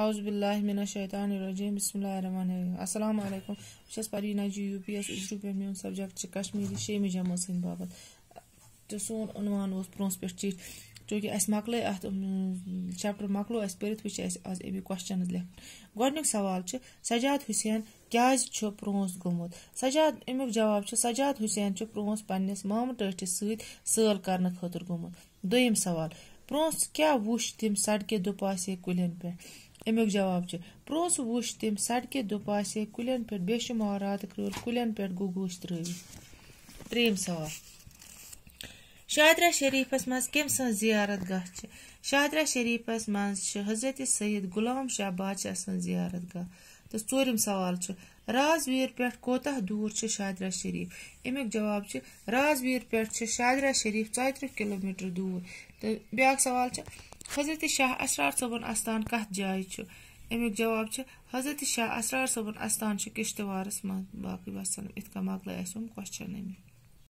आउज़बिल्लिमिनशैतानरजीम बसमीम बस परि नजी यू पी एस इजरुक पे मेन सब्जेक्ट कश्मीरी शेमि जमा सद बाबत तो सोन उनवान उस प्रोस पे चिट चूंकि अस मकल अत चैप्टर मकलो अस पढ़ वे आज अमी कोशन लिख गोड सवाल सजाद हुसैन क्या प्रोस गोमुत सजाद अमुक जवाब सजाद हुसैन प्रोस पन्नस माम टटिस सल कर खुद गोमुत दवाल सवाल प्रोस क्या वुश तम सड़क दुपासे कुलन पे अमुक जवाब प्रोस वुश तम सड़क दुपासे कुलन पे बेशुमार रात क्रोल कुलन पे गो गोश त्रव त्रेम सवाल शाहदरा शरीफस मज कम सियारत गह शाहदरा शरीफस मज हजरत सईद गुलाम शाह बादशाह सन जियारत गह तो चोरम सवाल राजवीर पे कोत दूर शाहदरा शरीफ अमुक जवाब राजवीर पे शाहदरा शरीफ चौत्र किलोमीटर दूर तो ब्या सवाल حضرت شاہ اسرار صٲبُن اَستان کَتھ جایہِ چھُ اَمیُک جواب چھُ حضرت شاہ اسرار صٲبُن اَستان چھُ کِشتوارَس منٛز باقٕے وَسلم یِتھ کٔنۍ مۄکلٲے اَسہِ یِم کوسچن أمِکۍ